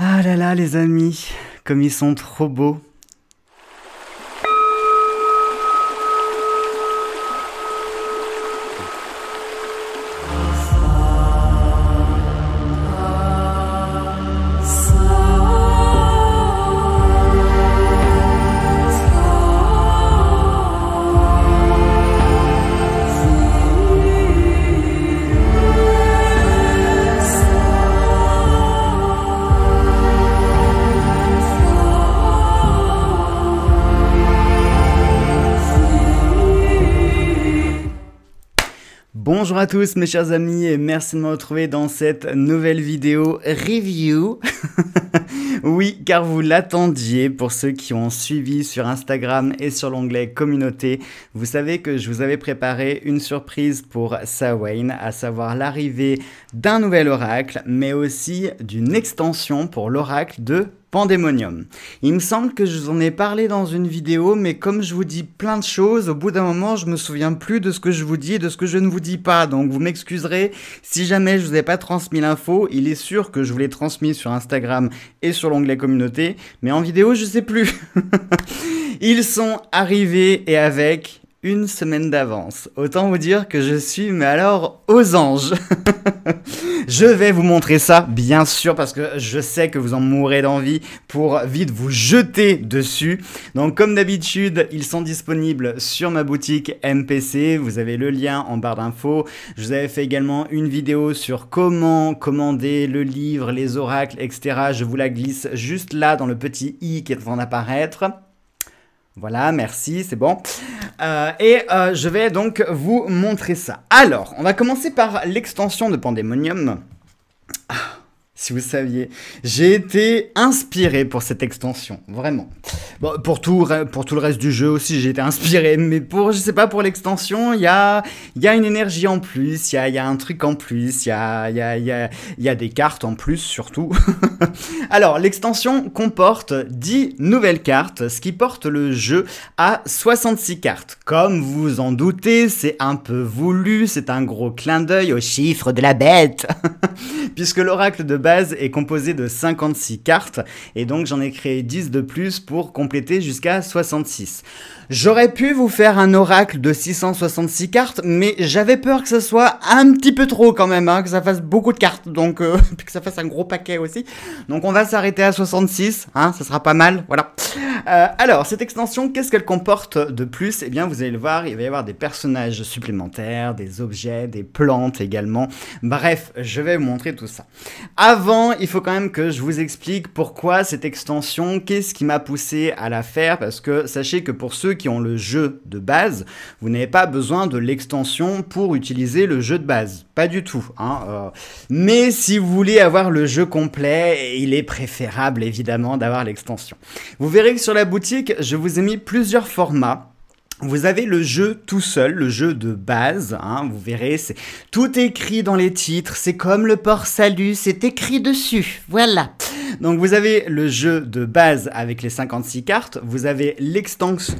Ah là là, les amis, comme ils sont trop beaux. tous mes chers amis et merci de me retrouver dans cette nouvelle vidéo review. oui, car vous l'attendiez pour ceux qui ont suivi sur Instagram et sur l'onglet communauté. Vous savez que je vous avais préparé une surprise pour sawayne à savoir l'arrivée d'un nouvel oracle, mais aussi d'une extension pour l'oracle de Pandémonium. Il me semble que je vous en ai parlé dans une vidéo, mais comme je vous dis plein de choses, au bout d'un moment, je me souviens plus de ce que je vous dis et de ce que je ne vous dis pas. Donc vous m'excuserez si jamais je vous ai pas transmis l'info. Il est sûr que je vous l'ai transmis sur Instagram et sur l'onglet communauté, mais en vidéo, je sais plus. Ils sont arrivés et avec une semaine d'avance. Autant vous dire que je suis, mais alors, aux anges. je vais vous montrer ça, bien sûr, parce que je sais que vous en mourrez d'envie pour vite vous jeter dessus. Donc, comme d'habitude, ils sont disponibles sur ma boutique MPC. Vous avez le lien en barre d'infos. Je vous avais fait également une vidéo sur comment commander le livre, les oracles, etc. Je vous la glisse juste là dans le petit i qui est en train d'apparaître. Voilà, merci, c'est bon. Euh, et euh, je vais donc vous montrer ça. Alors, on va commencer par l'extension de Pandemonium. Ah si vous saviez. J'ai été inspiré pour cette extension, vraiment. Bon, pour tout, pour tout le reste du jeu aussi, j'ai été inspiré, mais pour, je sais pas, pour l'extension, il y a, y une énergie en plus, il y a, un truc en plus, il y a, y a des cartes en plus, surtout. Alors, l'extension comporte 10 nouvelles cartes, ce qui porte le jeu à 66 cartes. Comme vous en doutez, c'est un peu voulu, c'est un gros clin d'œil au chiffre de la bête, puisque l'oracle de est composée de 56 cartes et donc j'en ai créé 10 de plus pour compléter jusqu'à 66. J'aurais pu vous faire un oracle de 666 cartes, mais j'avais peur que ce soit un petit peu trop quand même, hein, que ça fasse beaucoup de cartes, donc euh, que ça fasse un gros paquet aussi. Donc on va s'arrêter à 66, hein, ça sera pas mal, voilà. Euh, alors, cette extension, qu'est-ce qu'elle comporte de plus et eh bien, vous allez le voir, il va y avoir des personnages supplémentaires, des objets, des plantes également. Bref, je vais vous montrer tout ça. Avant, il faut quand même que je vous explique pourquoi cette extension, qu'est-ce qui m'a poussé à la faire, parce que sachez que pour ceux qui ont le jeu de base, vous n'avez pas besoin de l'extension pour utiliser le jeu de base. Pas du tout. Hein, euh. Mais si vous voulez avoir le jeu complet, il est préférable évidemment d'avoir l'extension. Vous verrez que sur la boutique, je vous ai mis plusieurs formats vous avez le jeu tout seul, le jeu de base, hein, vous verrez, c'est tout écrit dans les titres, c'est comme le port salut, c'est écrit dessus, voilà. Donc vous avez le jeu de base avec les 56 cartes, vous avez l'extension,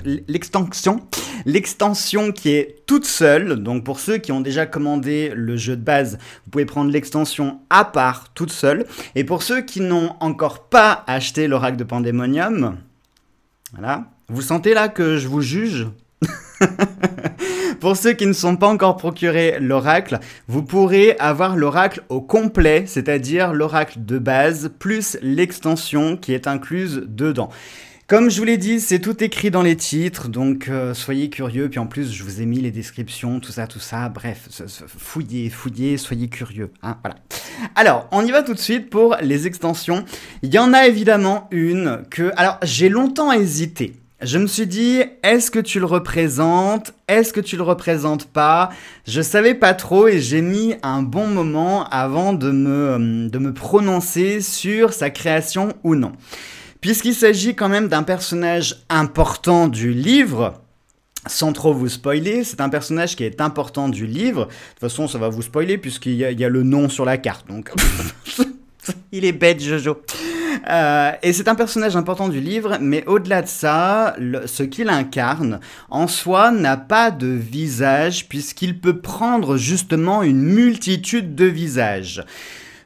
l'extension qui est toute seule, donc pour ceux qui ont déjà commandé le jeu de base, vous pouvez prendre l'extension à part toute seule, et pour ceux qui n'ont encore pas acheté l'oracle de Pandemonium, voilà, vous sentez là que je vous juge Pour ceux qui ne sont pas encore procurés l'oracle, vous pourrez avoir l'oracle au complet, c'est-à-dire l'oracle de base plus l'extension qui est incluse dedans. Comme je vous l'ai dit, c'est tout écrit dans les titres, donc euh, soyez curieux. Puis en plus, je vous ai mis les descriptions, tout ça, tout ça. Bref, fouillez, fouillez, soyez curieux. Hein, voilà. Alors, on y va tout de suite pour les extensions. Il y en a évidemment une que, alors, j'ai longtemps hésité. Je me suis dit, est-ce que tu le représentes Est-ce que tu le représentes pas Je savais pas trop et j'ai mis un bon moment avant de me, euh, me prononcer sur sa création ou non. Puisqu'il s'agit quand même d'un personnage important du livre, sans trop vous spoiler, c'est un personnage qui est important du livre. De toute façon, ça va vous spoiler puisqu'il y, y, a le nom sur la carte, donc Il est bête, Jojo. Euh, et c'est un personnage important du livre, mais au-delà de ça, ce qu'il incarne en soi n'a pas de visage puisqu'il peut prendre justement une multitude de visages.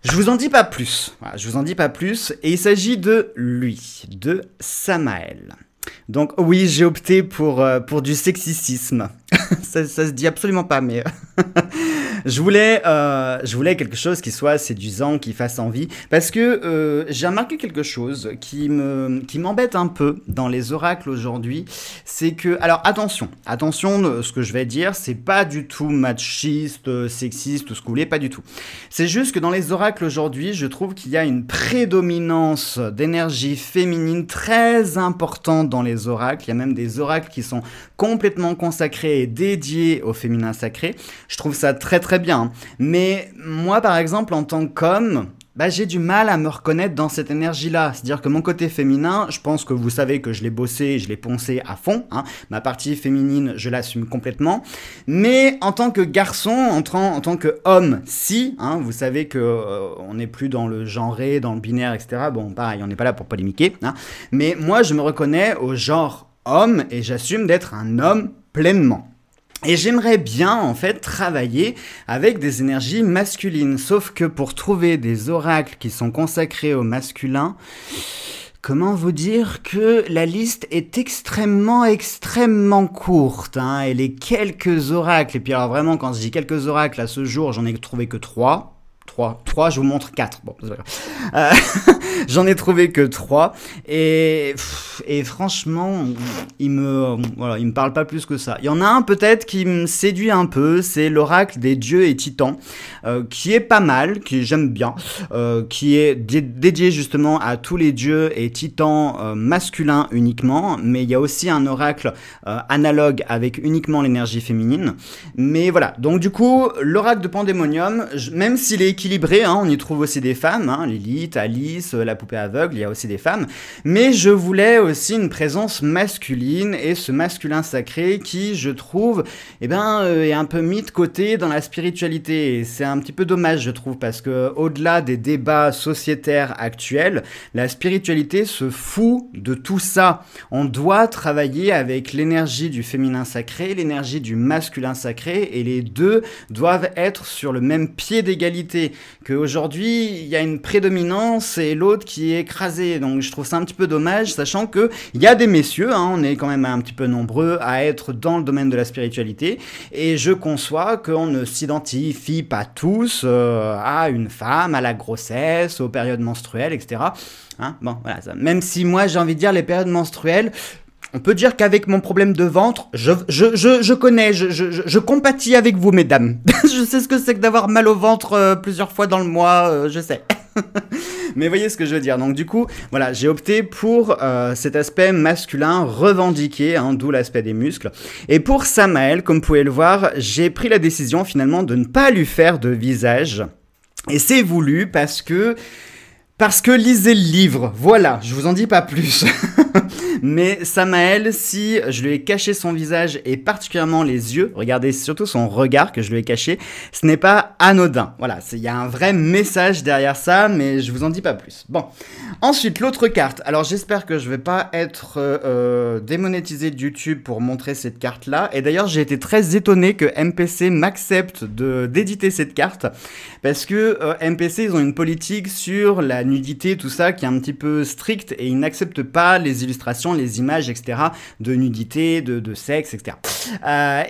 Je vous en dis pas plus, je vous en dis pas plus, et il s'agit de lui, de Samael. Donc oui, j'ai opté pour, euh, pour du sexisme. ça, ça se dit absolument pas, mais... Euh, Je voulais, euh, je voulais quelque chose qui soit séduisant, qui fasse envie, parce que euh, j'ai remarqué quelque chose qui me, qui m'embête un peu dans les oracles aujourd'hui, c'est que, alors attention, attention, euh, ce que je vais dire, c'est pas du tout machiste, sexiste, ce que vous voulez, pas du tout. C'est juste que dans les oracles aujourd'hui, je trouve qu'il y a une prédominance d'énergie féminine très importante dans les oracles. Il y a même des oracles qui sont complètement consacrés et dédiés au féminin sacré. Je trouve ça très très très bien. Hein. Mais moi, par exemple, en tant qu'homme, bah, j'ai du mal à me reconnaître dans cette énergie-là. C'est-à-dire que mon côté féminin, je pense que vous savez que je l'ai bossé, je l'ai poncé à fond. Hein. Ma partie féminine, je l'assume complètement. Mais en tant que garçon, en, tant, en tant que homme, si, hein, vous savez que euh, on n'est plus dans le genré, dans le binaire, etc. Bon, pareil, on n'est pas là pour polémiquer. Mais moi, je me reconnais au genre homme et j'assume d'être un homme pleinement. Et j'aimerais bien en fait travailler avec des énergies masculines, sauf que pour trouver des oracles qui sont consacrés au masculin, comment vous dire que la liste est extrêmement, extrêmement courte. Hein, et les quelques oracles, et puis alors vraiment quand je dis quelques oracles à ce jour, j'en ai trouvé que trois. 3. je vous montre 4. Bon, euh, J'en ai trouvé que 3. Et, et franchement, il me, voilà, il me parle pas plus que ça. Il y en a un peut-être qui me séduit un peu, c'est l'oracle des dieux et titans, euh, qui est pas mal, qui j'aime bien, euh, qui est dédié justement à tous les dieux et titans euh, masculins uniquement, mais il y a aussi un oracle analogue avec uniquement l'énergie féminine. Mais voilà, donc du coup, l'oracle de Pandémonium, même s'il est équilibré, Hein. on y trouve aussi des femmes, hein. Lilith, Alice, euh, la poupée aveugle, il y a aussi des femmes, mais je voulais aussi une présence masculine et ce masculin sacré qui, je trouve, eh ben, euh, est un peu mis de côté dans la spiritualité. C'est un petit peu dommage, je trouve, parce que au-delà des débats sociétaires actuels, la spiritualité se fout de tout ça. On doit travailler avec l'énergie du féminin sacré, l'énergie du masculin sacré, et les deux doivent être sur le même pied d'égalité. Qu'aujourd'hui, il y a une prédominance et l'autre qui est écrasé. Donc je trouve ça un petit peu dommage, sachant que il y a des messieurs, hein, on est quand même un petit peu nombreux à être dans le domaine de la spiritualité, et je conçois qu'on ne s'identifie pas tous euh, à une femme, à la grossesse, aux périodes menstruelles, etc. Hein, bon, Même si moi j'ai envie de dire les périodes menstruelles, on peut dire qu'avec mon problème de ventre, je, je, je, connais, je, je, je, compatis avec vous, mesdames. je sais ce que c'est que d'avoir mal au ventre euh, plusieurs fois dans le mois, euh, je sais. Mais voyez ce que je veux dire. Donc du coup, voilà, j'ai opté pour euh, cet aspect masculin revendiqué, hein, d'où l'aspect des muscles. Et pour Samael, comme vous pouvez le voir, j'ai pris la décision finalement de ne pas lui faire de visage. Et c'est voulu parce que parce que lisez le livre, voilà, je vous en dis pas plus. Mais Samael, si je lui ai caché son visage et particulièrement les yeux, regardez surtout son regard que je lui ai caché, ce n'est pas anodin. Voilà, il y a un vrai message derrière ça, mais je vous en dis pas plus. Bon, ensuite l'autre carte. Alors j'espère que je vais pas être euh, euh, démonétisé de YouTube pour montrer cette carte là. Et d'ailleurs j'ai été très étonné que MPC m'accepte d'éditer cette carte parce que euh, MPC ils ont une politique sur la nudité, tout ça, qui est un petit peu strict et il n'accepte pas les illustrations, les images, etc. de nudité, de, de sexe, etc.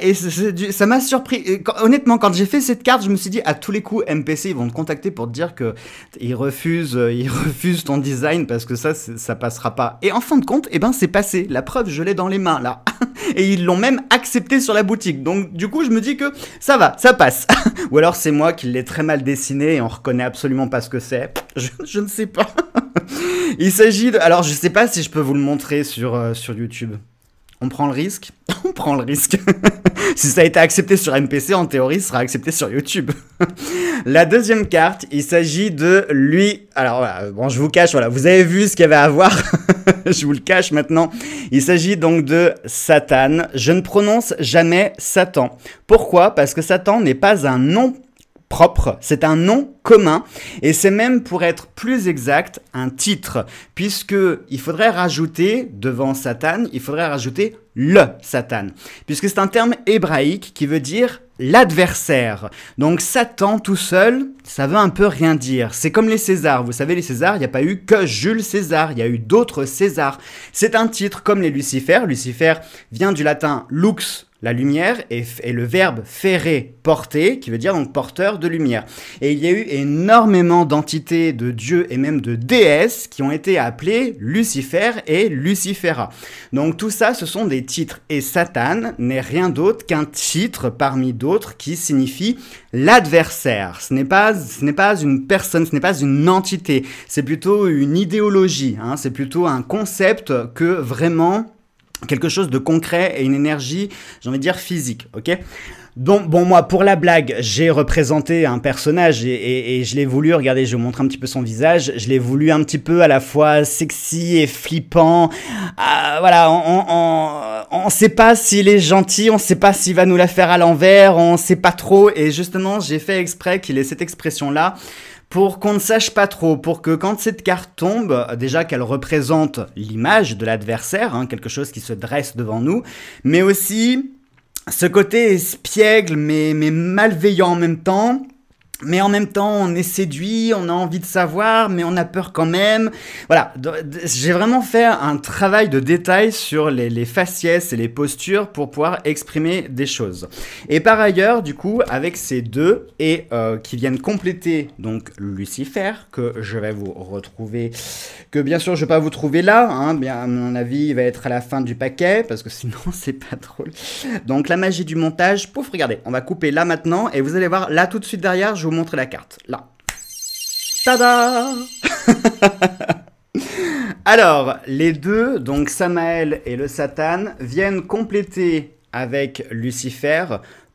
et euh, ça m'a surpris. honnêtement, quand j'ai fait cette carte, je me suis dit à tous les coups, MPC, ils vont te contacter pour te dire que ils refusent, euh, ils refusent ton design parce que ça, ça passera pas. Et en fin de compte, eh ben c'est passé. La preuve, je l'ai dans les mains là. et ils l'ont même accepté sur la boutique. Donc du coup, je me dis que ça va, ça passe. Ou alors c'est moi qui l'ai très mal dessiné et on reconnaît absolument pas ce que c'est. je, ne sais pas. Il s'agit de... Alors, je sais pas si je peux vous le montrer sur, euh, sur YouTube. On prend le risque On prend le risque. si ça a été accepté sur MPC, en théorie, sera accepté sur YouTube. la deuxième carte, il s'agit de lui... Alors bon, je vous cache, voilà, vous avez vu ce qu'il y avait à voir. je vous le cache maintenant. Il s'agit donc de Satan. Je ne prononce jamais Satan. Pourquoi Parce que Satan n'est pas un nom propre, c'est un nom commun et c'est même pour être plus exact un titre puisque il faudrait rajouter devant Satan, il faudrait rajouter le Satan puisque c'est un terme hébraïque qui veut dire l'adversaire. Donc Satan tout seul, ça veut un peu rien dire. C'est comme les Césars, vous savez les Césars, il n'y a pas eu que Jules César, il y a eu d'autres Césars. C'est un titre comme les Lucifer, Lucifer vient du latin lux la lumière est le verbe ferré, porter, qui veut dire donc porteur de lumière. Et il y a eu énormément d'entités de dieux et même de déesses qui ont été appelées Lucifer et Lucifera. Donc tout ça, ce sont des titres. Et Satan n'est rien d'autre qu'un titre parmi d'autres qui signifie l'adversaire. Ce n'est pas, ce n'est pas une personne, ce n'est pas une entité. C'est plutôt une idéologie. Hein. c'est plutôt un concept que vraiment quelque chose de concret et une énergie, j'ai envie de dire physique, ok donc, bon, moi, pour la blague, j'ai représenté un personnage et, je l'ai voulu, regardez, je vous montre un petit peu son visage, je l'ai voulu un petit peu à la fois sexy et flippant. Euh, voilà, on, ne sait pas s'il est gentil, on sait pas s'il va nous la faire à l'envers, on sait pas trop. Et justement, j'ai fait exprès qu'il ait cette expression-là pour qu'on ne sache pas trop, pour que quand cette carte tombe, déjà qu'elle représente l'image de l'adversaire, hein, quelque chose qui se dresse devant nous, mais aussi ce côté espiègle mais, mais malveillant en même temps, mais en même temps, on est séduit, on a envie de savoir, mais on a peur quand même. Voilà, j'ai vraiment fait un travail de détail sur les, faciès et les postures pour pouvoir exprimer des choses. Et par ailleurs, du coup, avec ces deux, et euh, qui viennent compléter donc Lucifer, que je vais vous retrouver, que bien sûr je ne vais pas vous trouver là, hein, bien à mon avis, il va être à la fin du paquet, parce que sinon c'est pas drôle. Donc la magie du montage, pouf, regardez, on va couper là maintenant, et vous allez voir, là tout de suite derrière, je vous montrer la carte. Là. Tada Alors, les deux, donc Samaël et le Satan, viennent compléter avec Lucifer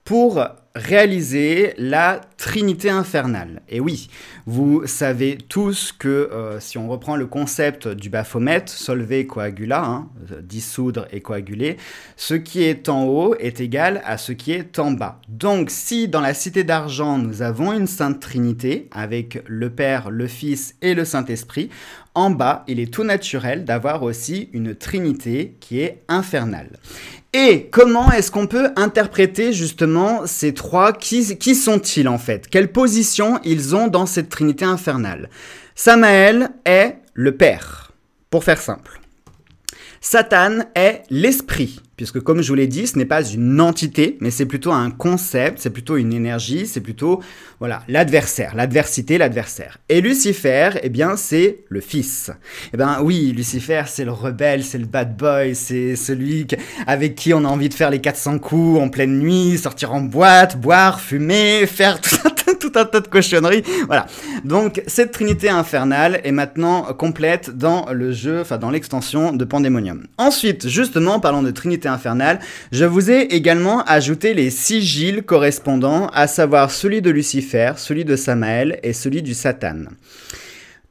pour réaliser la Trinité infernale. Et oui, vous savez tous que euh, si on reprend le concept du Baphomet, solver coagula, hein, euh, dissoudre et coaguler, ce qui est en haut est égal à ce qui est en bas. Donc si dans la Cité d'Argent nous avons une Sainte Trinité avec le Père, le Fils et le Saint-Esprit, en bas, il est tout naturel d'avoir aussi une Trinité qui est infernale. Et comment est-ce qu'on peut interpréter justement ces trois qui, qui sont-ils en fait Quelle position ils ont dans cette trinité infernale Samaël est le Père, pour faire simple. Satan est l'Esprit, puisque comme je vous l'ai dit, ce n'est pas une entité, mais c'est plutôt un concept, c'est plutôt une énergie, c'est plutôt voilà l'adversaire, l'adversité, l'adversaire. Et Lucifer, eh bien, c'est le fils. Eh bien, oui, Lucifer, c'est le rebelle, c'est le bad boy, c'est celui avec qui on a envie de faire les 400 coups en pleine nuit, sortir en boîte, boire, fumer, faire tout un tas, de cochonneries. Voilà. Donc cette trinité infernale est maintenant complète dans le jeu, enfin dans l'extension de Pandemonium. Ensuite, justement, parlons de trinité Infernale, je vous ai également ajouté les sigils correspondants, à savoir celui de Lucifer, celui de Samaël et celui du Satan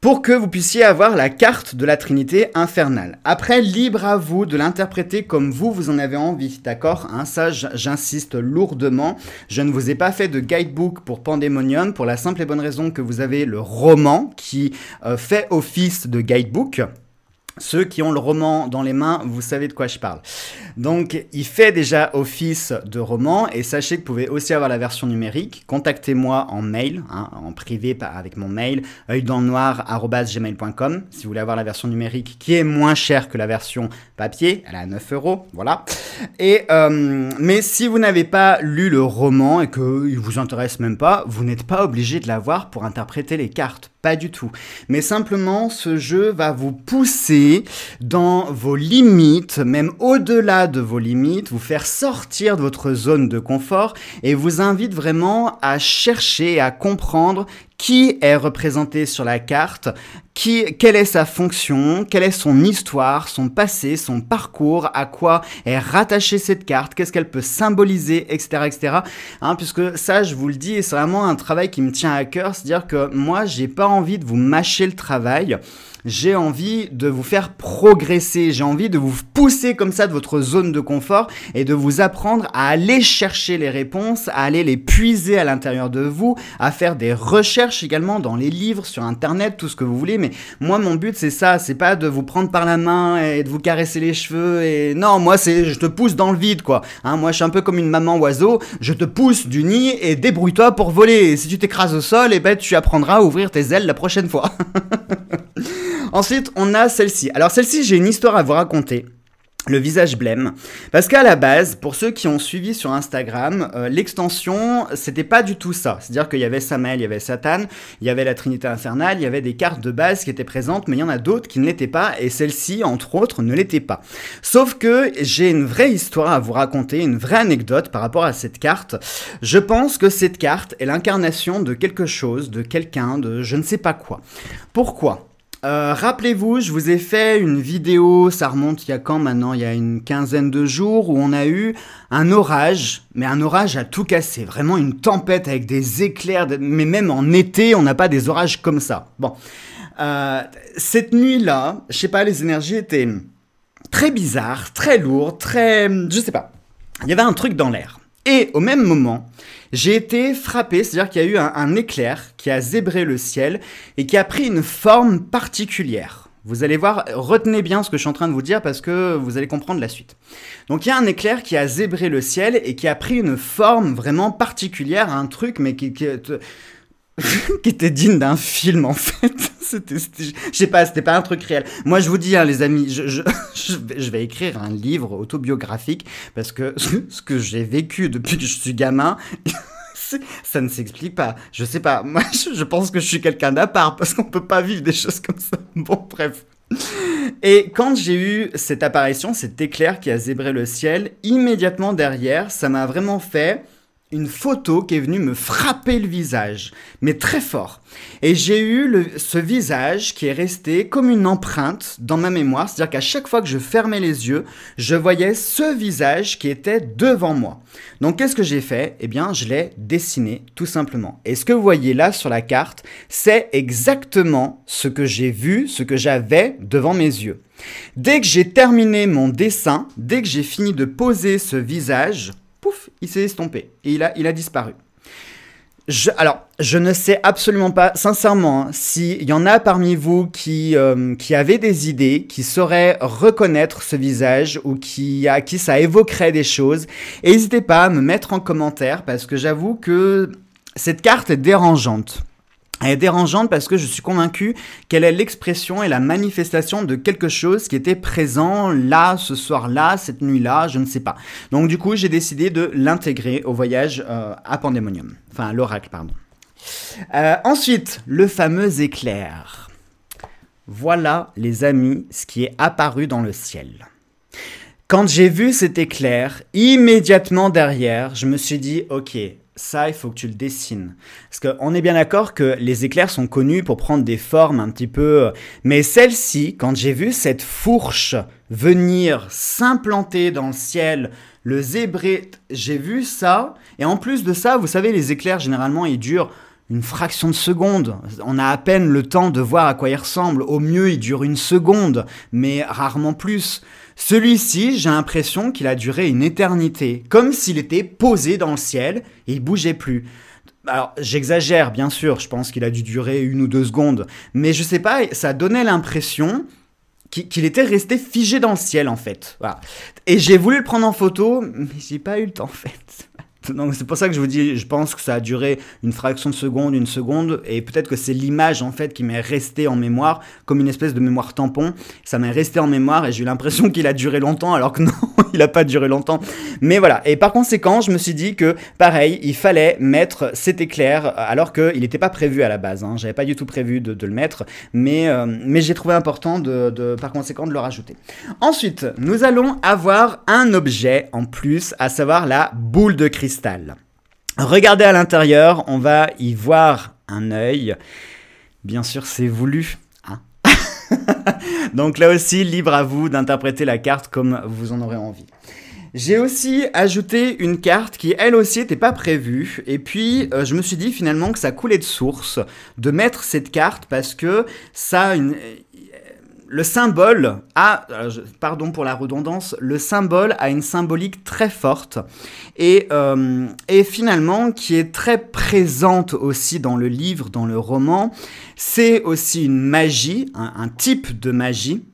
pour que vous puissiez avoir la carte de la Trinité infernale. Après, libre à vous de l'interpréter comme vous, vous en avez envie, d'accord Un hein, Ça, j'insiste lourdement. Je ne vous ai pas fait de guidebook pour Pandemonium, pour la simple et bonne raison que vous avez le roman qui euh, fait office de guidebook. Ceux qui ont le roman dans les mains, vous savez de quoi je parle. Donc, il fait déjà office de roman et sachez que vous pouvez aussi avoir la version numérique. Contactez-moi en mail, hein, en privé avec mon mail, oeil-dans-le-noir-gmail.com si vous voulez avoir la version numérique qui est moins chère que la version papier. Elle est à 9 euros, voilà. Et, euh, mais si vous n'avez pas lu le roman et qu'il ne vous intéresse même pas, vous n'êtes pas obligé de l'avoir pour interpréter les cartes pas du tout. Mais simplement, ce jeu va vous pousser dans vos limites, même au-delà de vos limites, vous faire sortir de votre zone de confort et vous invite vraiment à chercher, à comprendre qui est représenté sur la carte, quelle est sa fonction, quelle est son histoire, son passé, son parcours, à quoi est rattachée cette carte, qu'est-ce qu'elle peut symboliser, etc. etc. Hein, puisque ça, je vous le dis, c'est vraiment un travail qui me tient à cœur, c'est-à-dire que moi, j'ai pas envie de vous mâcher le travail j'ai envie de vous faire progresser, j'ai envie de vous pousser comme ça de votre zone de confort et de vous apprendre à aller chercher les réponses, à aller les puiser à l'intérieur de vous, à faire des recherches également dans les livres, sur Internet, tout ce que vous voulez, moi, mon but, c'est ça, c'est pas de vous prendre par la main et de vous caresser les cheveux, et non, moi, c'est je te pousse dans le vide, quoi. Hein, moi, je suis un peu comme une maman oiseau, je te pousse du nid et débrouille-toi pour voler, et si tu t'écrases au sol, et eh ben, tu apprendras à ouvrir tes ailes la prochaine fois. Ensuite, on a celle-ci. Alors, celle-ci, j'ai une histoire à vous raconter le visage blême. Parce qu'à la base, pour ceux qui ont suivi sur Instagram, euh, l'extension, c'était pas du tout ça. C'est-à-dire qu'il y avait Samael, il y avait Satan, il y avait la Trinité infernale, il y avait des cartes de base qui étaient présentes, mais il y en a d'autres qui ne l'étaient pas, et celle-ci, entre autres, ne l'était pas. Sauf que j'ai une vraie histoire à vous raconter, une vraie anecdote par rapport à cette carte. Je pense que cette carte est l'incarnation de quelque chose, de quelqu'un, de je ne sais pas quoi. Pourquoi euh, rappelez-vous, je vous ai fait une vidéo, ça remonte il y a quand maintenant Il y a une quinzaine de jours où on a eu un orage, mais un orage à tout casser, vraiment une tempête avec des éclairs, mais même en été, on n'a pas des orages comme ça. Bon, euh, cette nuit-là, je sais pas, les énergies étaient très bizarres, très lourdes, très... je sais pas. Il y avait un truc dans l'air. Et au même moment, j'ai été frappé, c'est-à-dire qu'il y a eu un, éclair qui a zébré le ciel et qui a pris une forme particulière. Vous allez voir, retenez bien ce que je suis en train de vous dire parce que vous allez comprendre la suite. Donc il y a un éclair qui a zébré le ciel et qui a pris une forme vraiment particulière, un truc, mais qui euh, qui était digne d'un film en fait. C'était, je sais pas, c'était pas un truc réel. Moi, je vous dis, hein, les amis, je, je, je, vais écrire un livre autobiographique parce que ce que j'ai vécu depuis que je suis gamin. ça ne s'explique pas. Je sais pas. Moi, je pense que je suis quelqu'un d'à part parce qu'on peut pas vivre des choses comme ça. Bon, bref. Et quand j'ai eu cette apparition, cet éclair qui a zébré le ciel, immédiatement derrière, ça m'a vraiment fait une photo qui est venue me frapper le visage, mais très fort. Et j'ai eu ce visage qui est resté comme une empreinte dans ma mémoire, c'est-à-dire qu'à chaque fois que je fermais les yeux, je voyais ce visage qui était devant moi. Donc qu'est-ce que j'ai fait Eh bien, je l'ai dessiné tout simplement. Et ce que vous voyez là sur la carte, c'est exactement ce que j'ai vu, ce que j'avais devant mes yeux. Dès que j'ai terminé mon dessin, dès que j'ai fini de poser ce visage, pouf, il s'est estompé et il a, il a disparu. Je, alors, je ne sais absolument pas, sincèrement, hein, s'il y en a parmi vous qui, euh, qui avaient des idées, qui sauraient reconnaître ce visage ou qui, à qui ça évoquerait des choses. N'hésitez pas à me mettre en commentaire parce que j'avoue que cette carte est dérangeante. Elle est dérangeante parce que je suis convaincu qu'elle est l'expression et la manifestation de quelque chose qui était présent là, ce soir-là, cette nuit-là, je ne sais pas. Donc du coup, j'ai décidé de l'intégrer au voyage euh, à Pandemonium. Enfin, à l'oracle, pardon. Euh, ensuite, le fameux éclair. Voilà, les amis, ce qui est apparu dans le ciel. Quand j'ai vu cet éclair, immédiatement derrière, je me suis dit, ok, ça, il faut que tu le dessines. Parce qu'on est bien d'accord que les éclairs sont connus pour prendre des formes un petit peu... Mais celle-ci, quand j'ai vu cette fourche venir s'implanter dans le ciel, le zébré, j'ai vu ça. Et en plus de ça, vous savez, les éclairs, généralement, ils durent une fraction de seconde. On a à peine le temps de voir à quoi il ressemble. Au mieux, il dure une seconde, mais rarement plus. Celui-ci, j'ai l'impression qu'il a duré une éternité, comme s'il était posé dans le ciel et il bougeait plus. Alors, j'exagère, bien sûr, je pense qu'il a dû durer une ou deux secondes, mais je sais pas, ça donnait l'impression qu'il était resté figé dans le ciel, en fait. Et j'ai voulu le prendre en photo, mais j'ai pas eu le temps, en fait. Donc c'est pour ça que je vous dis, je pense que ça a duré une fraction de seconde, une seconde, et peut-être que c'est l'image en fait qui m'est restée en mémoire, comme une espèce de mémoire tampon. Ça m'est resté en mémoire et j'ai eu l'impression qu'il a duré longtemps, alors que non, il n'a pas duré longtemps. Mais voilà, et par conséquent, je me suis dit que pareil, il fallait mettre cet éclair, alors qu'il n'était pas prévu à la base. Hein. J'avais pas du tout prévu de, le mettre, mais, euh, mais j'ai trouvé important de, par conséquent de le rajouter. Ensuite, nous allons avoir un objet en plus, à savoir la boule de cristal Regardez à l'intérieur, on va y voir un œil. Bien sûr, c'est voulu. Hein. Donc là aussi, libre à vous d'interpréter la carte comme vous en aurez envie. J'ai aussi ajouté une carte qui elle aussi n'était pas prévue et puis euh, je me suis dit finalement que ça coulait de source de mettre cette carte parce que ça une, le symbole a, euh, pardon pour la redondance, le symbole a une symbolique très forte euh, et, finalement qui est très présente aussi dans le livre, dans le roman. C'est aussi une magie, un, type de magie.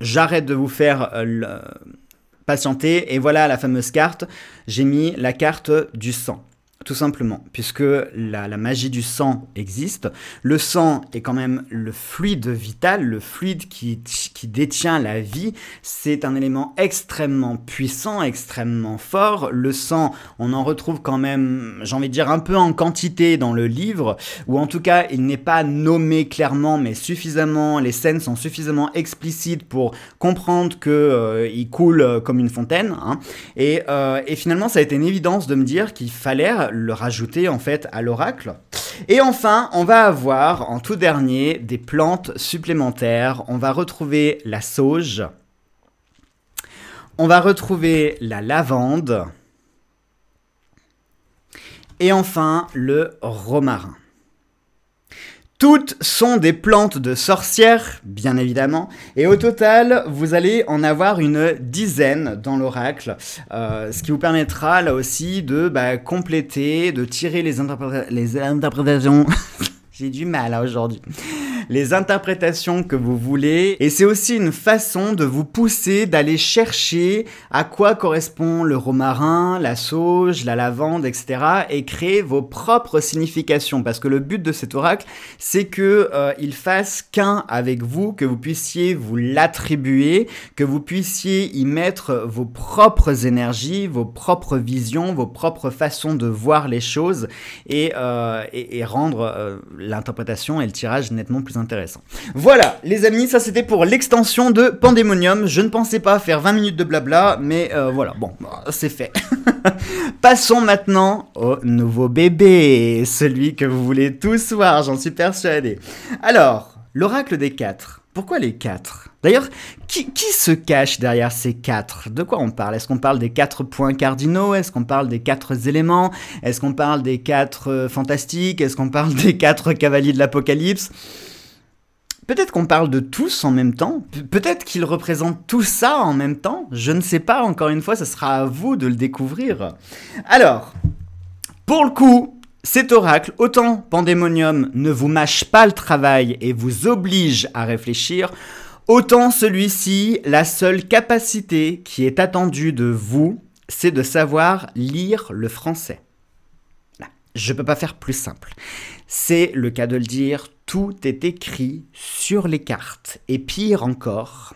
J'arrête de vous faire euh, patienter et voilà la fameuse carte. J'ai mis la carte du sang. Tout simplement, puisque la, la, magie du sang existe. Le sang est quand même le fluide vital, le fluide qui, qui détient la vie. C'est un élément extrêmement puissant, extrêmement fort. Le sang, on en retrouve quand même, j'ai envie de dire, un peu en quantité dans le livre, ou en tout cas, il n'est pas nommé clairement, mais suffisamment, les scènes sont suffisamment explicites pour comprendre qu'il euh, il coule comme une fontaine. Hein. Et, euh, et finalement, ça a été une évidence de me dire qu'il fallait le rajouter en fait à l'oracle. Et enfin, on va avoir en tout dernier des plantes supplémentaires. On va retrouver la sauge. On va retrouver la lavande. Et enfin, le romarin. Toutes sont des plantes de sorcières, bien évidemment, et au total, vous allez en avoir une dizaine dans l'oracle, euh, ce qui vous permettra là aussi de bah, compléter, de tirer les, les interprétations. J'ai du mal hein, aujourd'hui les interprétations que vous voulez. Et c'est aussi une façon de vous pousser d'aller chercher à quoi correspond le romarin, la sauge, la lavande, etc. et créer vos propres significations. Parce que le but de cet oracle, c'est qu'il euh, fasse qu'un avec vous, que vous puissiez vous l'attribuer, que vous puissiez y mettre vos propres énergies, vos propres visions, vos propres façons de voir les choses et, euh, rendre euh, l'interprétation et le tirage nettement plus intéressant. Voilà, les amis, ça c'était pour l'extension de Pandemonium. Je ne pensais pas faire 20 minutes de blabla, mais euh, voilà, bon, bah, c'est fait. Passons maintenant au nouveau bébé, celui que vous voulez tous voir, j'en suis persuadé. Alors, l'oracle des quatre. Pourquoi les quatre D'ailleurs, qui, se cache derrière ces quatre De quoi on parle Est-ce qu'on parle des quatre points cardinaux Est-ce qu'on parle des quatre éléments Est-ce qu'on parle des quatre euh, fantastiques Est-ce qu'on parle des quatre cavaliers de l'Apocalypse Peut-être qu'on parle de tous en même temps, peut-être qu'il représente tout ça en même temps, je ne sais pas, encore une fois, ce sera à vous de le découvrir. Alors, pour le coup, cet oracle, autant Pandémonium ne vous mâche pas le travail et vous oblige à réfléchir, autant celui-ci, la seule capacité qui est attendue de vous, c'est de savoir lire le français. Je ne peux pas faire plus simple. C'est le cas de le dire tout est écrit sur les cartes. Et pire encore,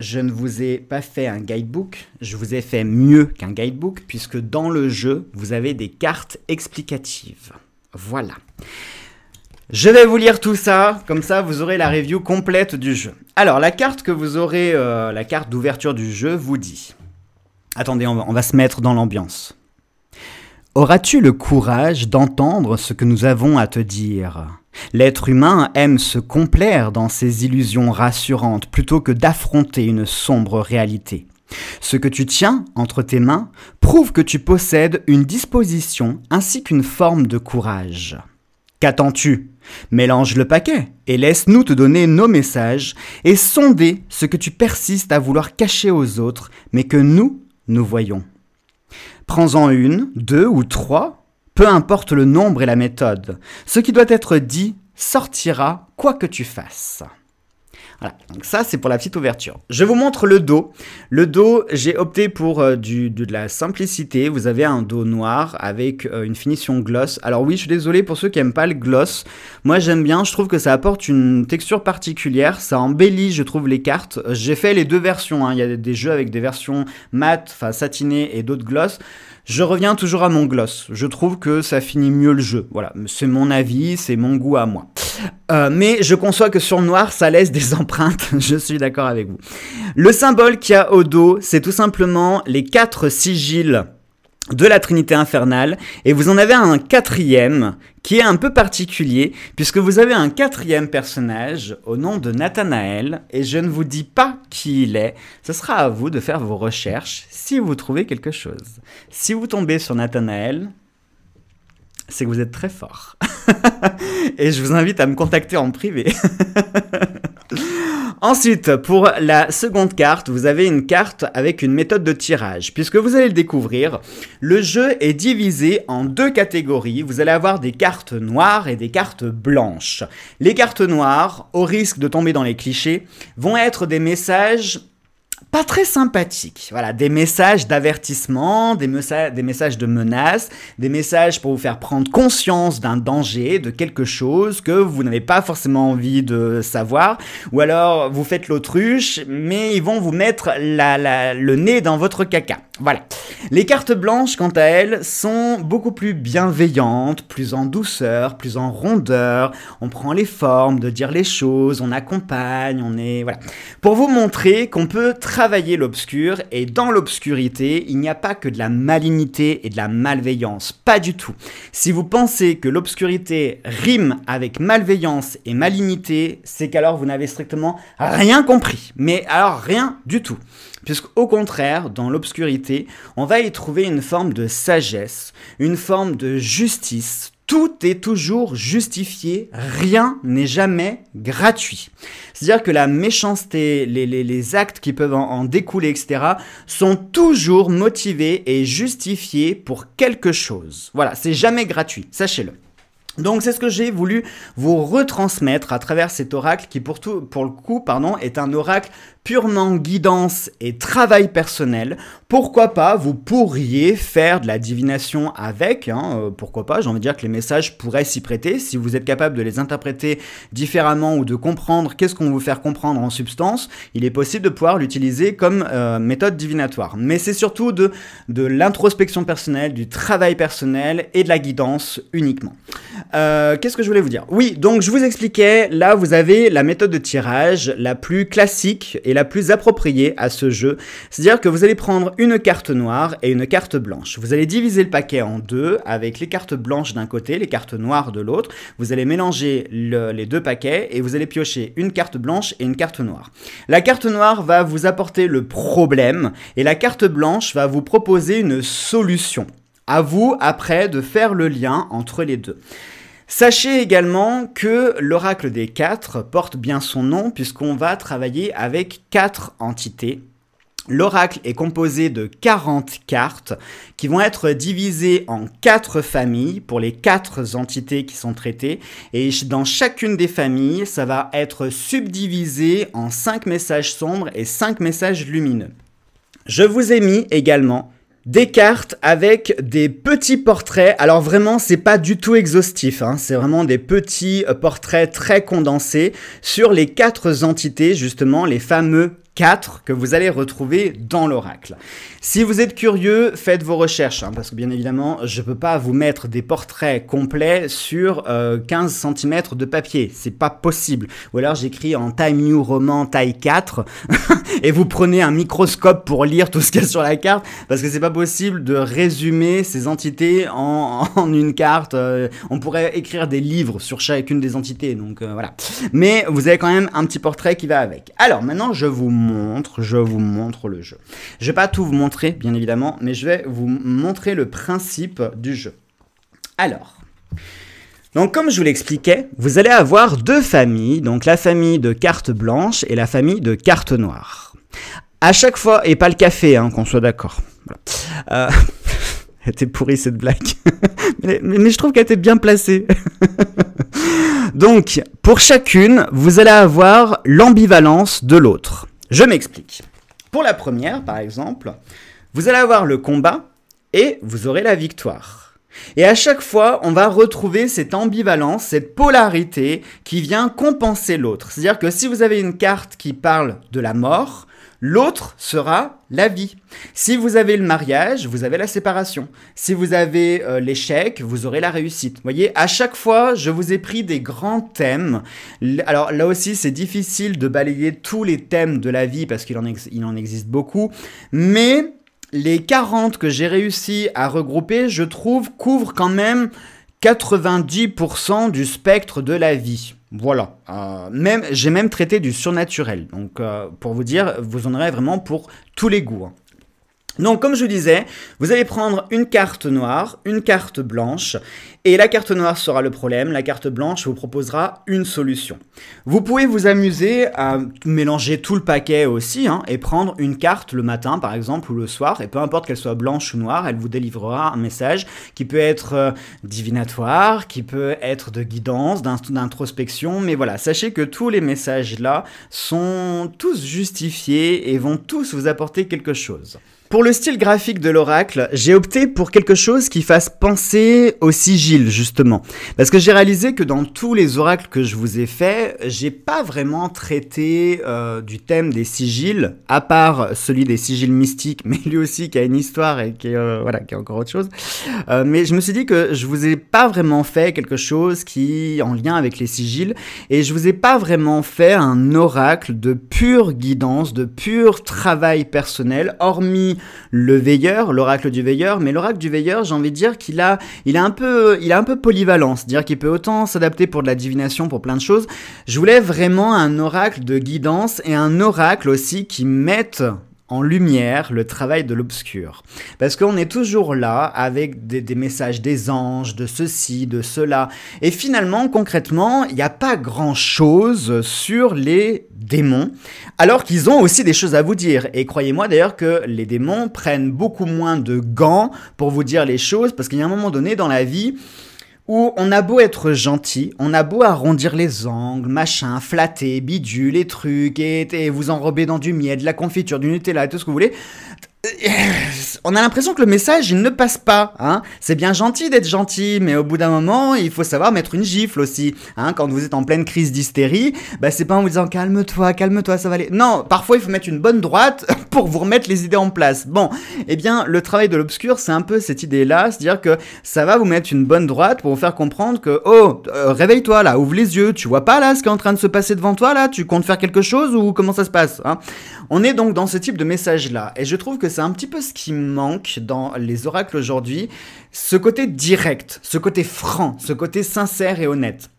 je ne vous ai pas fait un guidebook, je vous ai fait mieux qu'un guidebook, puisque dans le jeu, vous avez des cartes explicatives. Voilà. Je vais vous lire tout ça, comme ça vous aurez la review complète du jeu. Alors la carte que vous aurez, euh, la carte d'ouverture du jeu vous dit... Attendez, on va se mettre dans l'ambiance. Auras-tu le courage d'entendre ce que nous avons à te dire L'être humain aime se complaire dans ses illusions rassurantes plutôt que d'affronter une sombre réalité. Ce que tu tiens entre tes mains prouve que tu possèdes une disposition ainsi qu'une forme de courage. Qu'attends-tu Mélange le paquet et laisse-nous te donner nos messages et sonder ce que tu persistes à vouloir cacher aux autres mais que nous, nous voyons. Prends-en une, deux ou trois, peu importe le nombre et la méthode. Ce qui doit être dit sortira quoi que tu fasses. Voilà, donc ça c'est pour la petite ouverture. Je vous montre le dos. Le dos, j'ai opté pour euh, de, la simplicité. Vous avez un dos noir avec euh, une finition gloss. Alors oui, je suis désolé pour ceux qui n'aiment pas le gloss. Moi j'aime bien, je trouve que ça apporte une texture particulière. Ça embellit, je trouve, les cartes. Euh, j'ai fait les deux versions. Hein. Il y a des jeux avec des versions mat, enfin satinées et d'autres gloss. Je reviens toujours à mon gloss. Je trouve que ça finit mieux le jeu. Voilà, c'est mon avis, c'est mon goût à moi. Euh, mais je conçois que sur le noir, ça laisse des empreintes, je suis d'accord avec vous. Le symbole qu'il y a au dos, c'est tout simplement les quatre sigils de la Trinité infernale, et vous en avez un quatrième qui est un peu particulier, puisque vous avez un quatrième personnage au nom de Nathanaël, et je ne vous dis pas qui il est, ce sera à vous de faire vos recherches si vous trouvez quelque chose. Si vous tombez sur Nathanaël, c'est que vous êtes très fort. et je vous invite à me contacter en privé. Ensuite, pour la seconde carte, vous avez une carte avec une méthode de tirage. Puisque vous allez le découvrir, le jeu est divisé en deux catégories. Vous allez avoir des cartes noires et des cartes blanches. Les cartes noires, au risque de tomber dans les clichés, vont être des messages pas très sympathiques. Voilà, des messages d'avertissement, des, messages de menace, des messages pour vous faire prendre conscience d'un danger, de quelque chose que vous n'avez pas forcément envie de savoir, ou alors vous faites l'autruche, mais ils vont vous mettre la, le nez dans votre caca. Voilà. Les cartes blanches, quant à elles, sont beaucoup plus bienveillantes, plus en douceur, plus en rondeur. On prend les formes de dire les choses, on accompagne, on est... Voilà. Pour vous montrer qu'on peut très travailler l'obscur, et dans l'obscurité, il n'y a pas que de la malignité et de la malveillance, pas du tout. Si vous pensez que l'obscurité rime avec malveillance et malignité, c'est qu'alors vous n'avez strictement rien compris, mais alors rien du tout. Puisqu'au contraire, dans l'obscurité, on va y trouver une forme de sagesse, une forme de justice, tout est toujours justifié, rien n'est jamais gratuit. C'est-à-dire que la méchanceté, les, les, actes qui peuvent en, découler, etc., sont toujours motivés et justifiés pour quelque chose. Voilà, c'est jamais gratuit, sachez-le. Donc c'est ce que j'ai voulu vous retransmettre à travers cet oracle qui pour, tout, pour le coup pardon, est un oracle purement guidance et travail personnel, pourquoi pas vous pourriez faire de la divination avec, hein, euh, pourquoi pas, j'ai envie de dire que les messages pourraient s'y prêter, si vous êtes capable de les interpréter différemment ou de comprendre qu'est-ce qu'on veut faire comprendre en substance, il est possible de pouvoir l'utiliser comme euh, méthode divinatoire. Mais c'est surtout de, de l'introspection personnelle, du travail personnel et de la guidance uniquement. Euh, qu'est-ce que je voulais vous dire Oui, donc je vous expliquais, là vous avez la méthode de tirage la plus classique et la plus appropriée à ce jeu. C'est-à-dire que vous allez prendre une carte noire et une carte blanche. Vous allez diviser le paquet en deux avec les cartes blanches d'un côté, les cartes noires de l'autre. Vous allez mélanger les deux paquets et vous allez piocher une carte blanche et une carte noire. La carte noire va vous apporter le problème et la carte blanche va vous proposer une solution. À vous après de faire le lien entre les deux. Sachez également que l'oracle des quatre porte bien son nom puisqu'on va travailler avec quatre entités. L'oracle est composé de 40 cartes qui vont être divisées en quatre familles pour les quatre entités qui sont traitées et dans chacune des familles, ça va être subdivisé en cinq messages sombres et cinq messages lumineux. Je vous ai mis également des cartes avec des petits portraits. Alors vraiment, c'est pas du tout exhaustif. Hein. C'est vraiment des petits euh, portraits très condensés sur les quatre entités, justement les fameux 4 que vous allez retrouver dans l'oracle. Si vous êtes curieux, faites vos recherches, hein, parce que bien évidemment, je ne peux pas vous mettre des portraits complets sur 15 euh, cm de papier, c'est pas possible. Ou alors j'écris en Time New Roman taille 4, et vous prenez un microscope pour lire tout ce qu'il y a sur la carte, parce que c'est pas possible de résumer ces entités en, une carte. Euh, on pourrait écrire des livres sur chacune des entités, donc euh, voilà. Mais vous avez quand même un petit portrait qui va avec. Alors maintenant, je vous montre, je vous montre le jeu. Je vais pas tout vous montrer, bien évidemment, mais je vais vous montrer le principe du jeu. Alors, donc comme je vous l'expliquais, vous allez avoir deux familles, donc la famille de cartes blanches et la famille de cartes noires. À chaque fois, et pas le café, hein, qu'on soit d'accord. Euh, elle était pourrie cette blague. mais, je trouve qu'elle était bien placée. Donc, pour chacune, vous allez avoir l'ambivalence de l'autre. Je m'explique. Pour la première, par exemple, vous allez avoir le combat et vous aurez la victoire. Et à chaque fois, on va retrouver cette ambivalence, cette polarité qui vient compenser l'autre. C'est-à-dire que si vous avez une carte qui parle de la mort, L'autre sera la vie. Si vous avez le mariage, vous avez la séparation. Si vous avez euh, l'échec, vous aurez la réussite. Vous voyez, à chaque fois, je vous ai pris des grands thèmes. Alors là aussi, c'est difficile de balayer tous les thèmes de la vie parce qu'il en, en existe beaucoup. Mais les 40 que j'ai réussi à regrouper, je trouve, couvrent quand même 90% du spectre de la vie. Voilà. Euh, même, j'ai même traité du surnaturel. Donc, euh, pour vous dire, vous en aurez vraiment pour tous les goûts. Hein. Donc, comme je disais, vous allez prendre une carte noire, une carte blanche, et la carte noire sera le problème, la carte blanche vous proposera une solution. Vous pouvez vous amuser à mélanger tout le paquet aussi, hein, et prendre une carte le matin par exemple ou le soir, et peu importe qu'elle soit blanche ou noire, elle vous délivrera un message qui peut être euh, divinatoire, qui peut être de guidance, d'introspection, mais voilà, sachez que tous les messages là sont tous justifiés et vont tous vous apporter quelque chose. Pour le style graphique de l'oracle, j'ai opté pour quelque chose qui fasse penser aux sigils justement. Parce que j'ai réalisé que dans tous les oracles que je vous ai faits, j'ai pas vraiment traité euh, du thème des sigils, à part celui des sigils mystiques, mais lui aussi qui a une histoire et qui, euh, voilà, qui est encore autre chose. Euh, mais je me suis dit que je vous ai pas vraiment fait quelque chose qui en lien avec les sigils, et je vous ai pas vraiment fait un oracle de pure guidance, de pur travail personnel, hormis le veilleur, l'oracle du veilleur, mais l'oracle du veilleur, j'ai envie de dire qu'il a, il a un peu, il a un peu polyvalent, c'est-à-dire qu'il peut autant s'adapter pour de la divination, pour plein de choses. Je voulais vraiment un oracle de guidance et un oracle aussi qui mette en lumière le travail de l'obscur. Parce qu'on est toujours là avec des, des, messages des anges, de ceci, de cela. Et finalement, concrètement, il n'y a pas grand-chose sur les démons, alors qu'ils ont aussi des choses à vous dire. Et croyez-moi d'ailleurs que les démons prennent beaucoup moins de gants pour vous dire les choses, parce qu'il y a un moment donné dans la vie, où on a beau être gentil, on a beau arrondir les angles, machin, flatter, bidule, les trucs, et, et vous enrober dans du miel, de la confiture, du Nutella, et tout ce que vous voulez, on a l'impression que le message, il ne passe pas. Hein c'est bien gentil d'être gentil, mais au bout d'un moment, il faut savoir mettre une gifle aussi. Hein Quand vous êtes en pleine crise d'hystérie, bah, c'est pas en vous disant calme-toi, calme-toi, ça va aller. Non, parfois, il faut mettre une bonne droite pour vous remettre les idées en place. Bon, et eh bien, le travail de l'obscur, c'est un peu cette idée-là, dire que ça va vous mettre une bonne droite pour vous faire comprendre que, oh, euh, réveille-toi là, ouvre les yeux, tu vois pas là ce qui est en train de se passer devant toi là, tu comptes faire quelque chose ou comment ça se passe hein. On est donc dans ce type de message-là, et je trouve que c'est un petit peu ce qui manque dans les oracles aujourd'hui, ce côté direct, ce côté franc, ce côté sincère et honnête.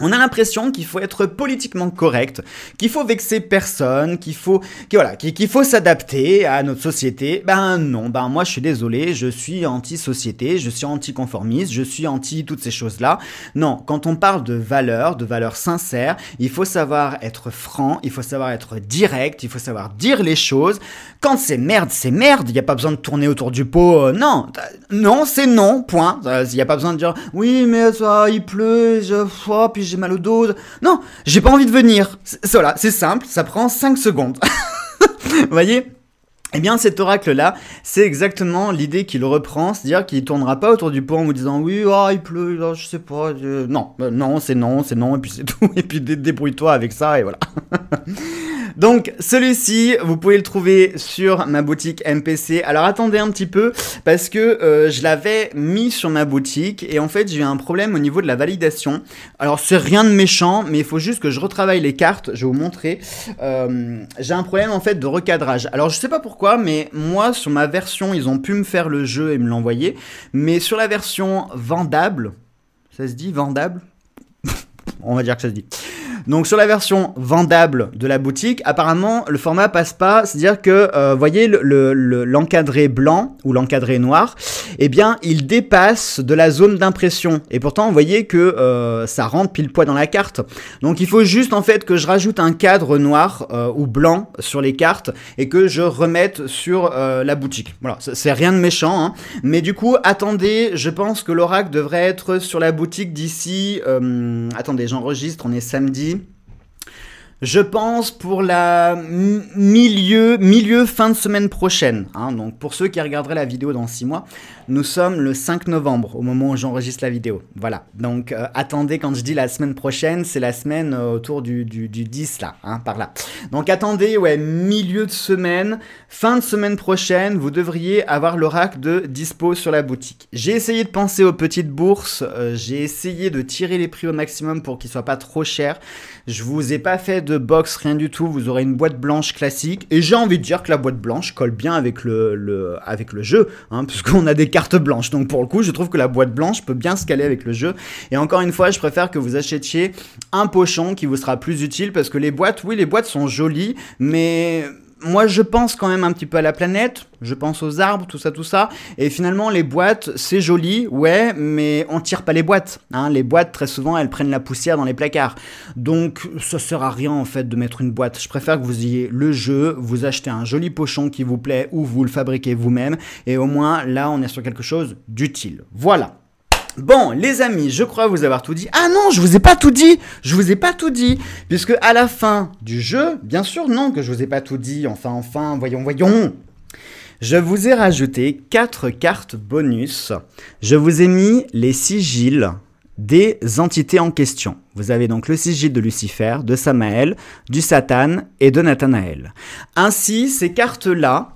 On a l'impression qu'il faut être politiquement correct, qu'il faut vexer personne, qu'il faut, voilà, qu'il faut s'adapter à notre société. Ben non, ben moi je suis désolé, je suis anti-société, je suis anti-conformiste, je suis anti toutes ces choses-là. Non, quand on parle de valeurs, de valeurs sincères, il faut savoir être franc, il faut savoir être direct, il faut savoir dire les choses. Quand c'est merde, c'est merde, il n'y a pas besoin de tourner autour du pot. Euh, non, non, c'est non, point. Euh, il n'y a pas besoin de dire oui, mais ça, il pleut, je... Oh, puis j'ai mal au dos. Non, j'ai pas envie de venir. Voilà, c'est simple, ça prend 5 secondes. Vous voyez et eh bien, cet oracle-là, c'est exactement l'idée qu'il reprend, c'est-à-dire qu'il tournera pas autour du pot en vous disant oui, ah, il pleut, je sais pas, non, euh, non, c'est non, c'est non, et puis c'est tout, et puis débrouille-toi avec ça, et voilà. Donc celui-ci, vous pouvez le trouver sur ma boutique MPC. Alors attendez un petit peu parce que euh, je l'avais mis sur ma boutique et en fait j'ai eu un problème au niveau de la validation. Alors c'est rien de méchant mais il faut juste que je retravaille les cartes, je vais vous montrer. Euh, j'ai un problème en fait de recadrage. Alors je sais pas pourquoi mais moi sur ma version ils ont pu me faire le jeu et me l'envoyer. Mais sur la version vendable, ça se dit vendable on va dire que ça se dit. Donc sur la version vendable de la boutique, apparemment le format passe pas, c'est-à-dire que, euh, voyez, l'encadré le, blanc ou l'encadré noir, eh bien il dépasse de la zone d'impression. Et pourtant, vous voyez que euh, ça rentre pile poids dans la carte. Donc il faut juste en fait que je rajoute un cadre noir euh, ou blanc sur les cartes et que je remette sur la boutique. Voilà, c'est rien de méchant, hein. mais du coup, attendez, je pense que l'oracle devrait être sur la boutique d'ici. attendez, j'enregistre, on est samedi je pense, pour la milieu, milieu fin de semaine prochaine. Hein. donc pour ceux qui regarderaient la vidéo dans 6 mois, nous sommes le 5 novembre au moment où j'enregistre la vidéo. Voilà. Donc euh, attendez, quand je dis la semaine prochaine, c'est la semaine euh, autour du, 10 là, hein, par là. Donc attendez, ouais, milieu de semaine, fin de semaine prochaine, vous devriez avoir l'oracle de dispo sur la boutique. J'ai essayé de penser aux petites bourses, euh, j'ai essayé de tirer les prix au maximum pour qu'ils soient pas trop chers. Je vous ai pas fait de box, rien du tout. Vous aurez une boîte blanche classique. Et j'ai envie de dire que la boîte blanche colle bien avec le, le avec le jeu, hein, puisqu'on a des cartes blanches. Donc pour le coup, je trouve que la boîte blanche peut bien se caler avec le jeu. Et encore une fois, je préfère que vous achetiez un pochon qui vous sera plus utile, parce que les boîtes, oui, les boîtes sont jolies, mais moi, je pense quand même un petit peu à la planète, je pense aux arbres, tout ça, tout ça. Et finalement, les boîtes, c'est joli, ouais, mais on tire pas les boîtes. Hein. Les boîtes, très souvent, elles prennent la poussière dans les placards. Donc, ça sert à rien, en fait, de mettre une boîte. Je préfère que vous ayez le jeu, vous achetez un joli pochon qui vous plaît ou vous le fabriquez vous-même. Et au moins, là, on est sur quelque chose d'utile. Voilà. Bon, les amis, je crois vous avoir tout dit. Ah non, je vous ai pas tout dit. Je vous ai pas tout dit, puisque à la fin du jeu, bien sûr, non, que je vous ai pas tout dit. Enfin, enfin, voyons, voyons. Je vous ai rajouté quatre cartes bonus. Je vous ai mis les sigils des entités en question. Vous avez donc le sigil de Lucifer, de Samaël, du Satan et de Nathanaël. Ainsi, ces cartes-là,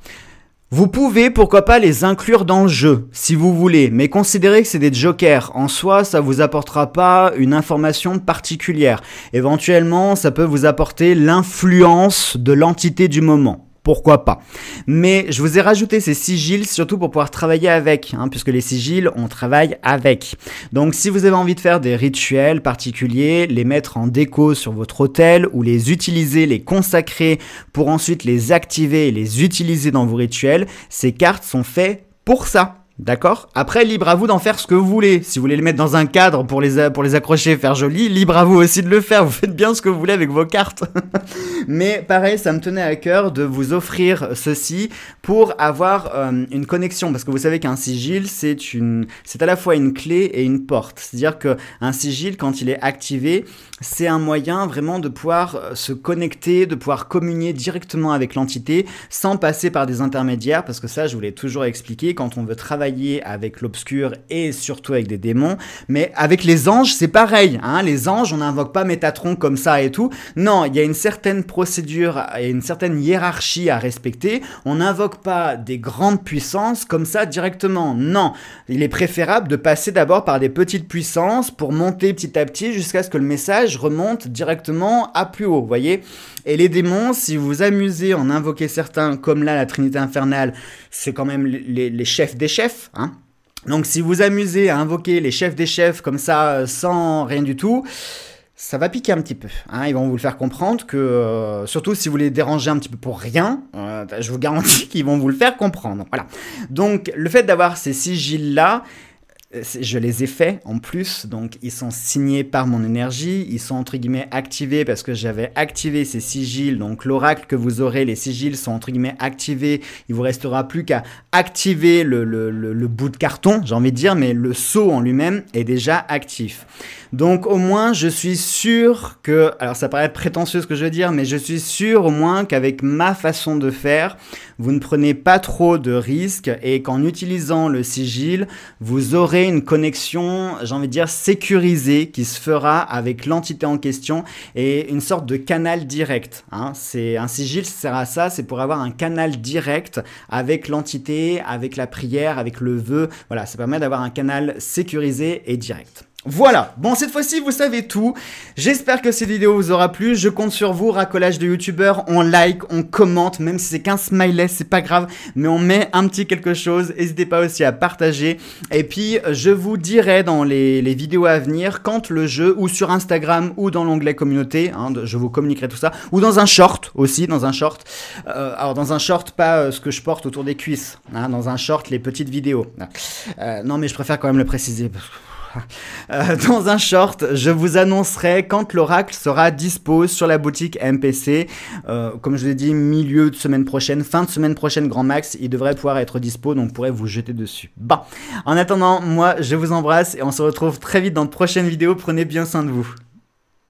vous pouvez, pourquoi pas, les inclure dans le jeu, si vous voulez, mais considérez que c'est des jokers. En soi, ça vous apportera pas une information particulière. Éventuellement, ça peut vous apporter l'influence de l'entité du moment pourquoi pas. Mais je vous ai rajouté ces sigils surtout pour pouvoir travailler avec, hein, puisque les sigils, on travaille avec. Donc si vous avez envie de faire des rituels particuliers, les mettre en déco sur votre hôtel ou les utiliser, les consacrer pour ensuite les activer et les utiliser dans vos rituels, ces cartes sont faites pour ça. D'accord Après, libre à vous d'en faire ce que vous voulez. Si vous voulez les mettre dans un cadre pour les, euh, pour les accrocher, faire joli, libre à vous aussi de le faire. Vous faites bien ce que vous voulez avec vos cartes. Mais pareil, ça me tenait à cœur de vous offrir ceci pour avoir euh, une connexion. Parce que vous savez qu'un sigil, c'est une, c'est à la fois une clé et une porte. C'est-à-dire qu'un sigil, quand il est activé, c'est un moyen vraiment de pouvoir euh, se connecter, de pouvoir communier directement avec l'entité sans passer par des intermédiaires. Parce que ça, je vous l'ai toujours expliqué, quand on veut travailler avec l'obscur et surtout avec des démons. Mais avec les anges, c'est pareil. Hein. Les anges, on n'invoque pas Métatron comme ça et tout. Non, il y a une certaine procédure et une certaine hiérarchie à respecter. On n'invoque pas des grandes puissances comme ça directement. Non, il est préférable de passer d'abord par des petites puissances pour monter petit à petit jusqu'à ce que le message remonte directement à plus haut, vous voyez Et les démons, si vous vous amusez en invoquer certains, comme là la Trinité infernale, c'est quand même les chefs des chefs, Hein. Donc si vous amusez à invoquer les chefs des chefs comme ça, euh, sans rien du tout, ça va piquer un petit peu. Hein. Ils vont vous le faire comprendre que, euh, surtout si vous les dérangez un petit peu pour rien, euh, je vous garantis qu'ils vont vous le faire comprendre. Voilà. Donc le fait d'avoir ces sigils-là, je les ai faits en plus, donc ils sont signés par mon énergie, ils sont entre guillemets activés parce que j'avais activé ces sigils, donc l'oracle que vous aurez, les sigils sont entre guillemets activés, il vous restera plus qu'à activer le, bout de carton, j'ai envie de dire, mais le sceau en lui-même est déjà actif. Donc au moins, je suis sûr que, alors ça paraît prétentieux ce que je veux dire, mais je suis sûr au moins qu'avec ma façon de faire, vous ne prenez pas trop de risques et qu'en utilisant le sigil, vous aurez une connexion, j'ai envie de dire, sécurisée qui se fera avec l'entité en question et une sorte de canal direct. Hein. C'est un sigil ça sert à ça, c'est pour avoir un canal direct avec l'entité, avec la prière, avec le vœu. Voilà, ça permet d'avoir un canal sécurisé et direct. Voilà, bon cette fois-ci vous savez tout, j'espère que cette vidéo vous aura plu, je compte sur vous, racolage de youtubeurs, on like, on commente, même si c'est qu'un smiley, c'est pas grave, mais on met un petit quelque chose, n'hésitez pas aussi à partager, et puis je vous dirai dans les, vidéos à venir, quand le jeu, ou sur Instagram, ou dans l'onglet communauté, hein, je vous communiquerai tout ça, ou dans un short aussi, dans un short, euh, alors dans un short, pas euh, ce que je porte autour des cuisses, hein, dans un short, les petites vidéos, euh, non mais je préfère quand même le préciser, Euh, dans un short, je vous annoncerai quand l'oracle sera dispo sur la boutique MPC. Euh, comme je l'ai dit, milieu de semaine prochaine, fin de semaine prochaine, grand max, il devrait pouvoir être dispo, donc pourrait vous jeter dessus. Bah, en attendant, moi, je vous embrasse et on se retrouve très vite dans de prochaines vidéos. Prenez bien soin de vous.